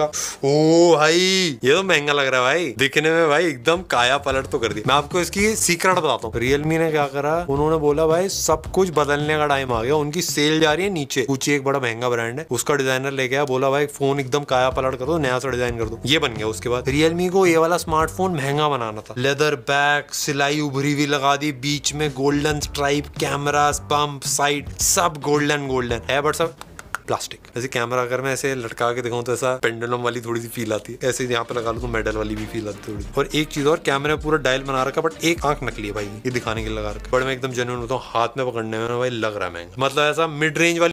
ओ भाई ये तो महंगा लग रहा है भाई दिखने में भाई एकदम काया पलट तो कर दिया मैं आपको इसकी सीक्रेट बताता हूँ रियलमी ने क्या करा उन्होंने बोला भाई सब कुछ बदलने का टाइम आ गया उनकी सेल जा रही है नीचे कुछ एक बड़ा महंगा ब्रांड है उसका डिजाइनर ले गया बोला भाई फोन एकदम काया पलट कर दो नया सा डिजाइन कर दो ये बन गया उसके बाद रियलमी को ये वाला स्मार्टफोन महंगा बनाना था लेदर बैग सिलाई उभरी हुई लगा दी बीच में golden stripe camera pump side सब गोल्डन गोल्डन है बट सब प्लास्टिक ऐसे कैमरा अगर मैं ऐसे लटका के दिखाऊँ तो ऐसा पेंडुलम वाली थोड़ी सी फील आती है ऐसे यहाँ पे लगा लो तो मेडल वाली भी फील आती थोड़ी और एक चीज और कैमरा पूरा डायल बना रखा बट एक आंख नकली है भाई ये दिखाने के लगा रखा बट मैं एकदम जेन्यून हूँ हाथ में पकड़ने में भाई लग रहा है महंगा मतलब ऐसा मिड रेंज वाली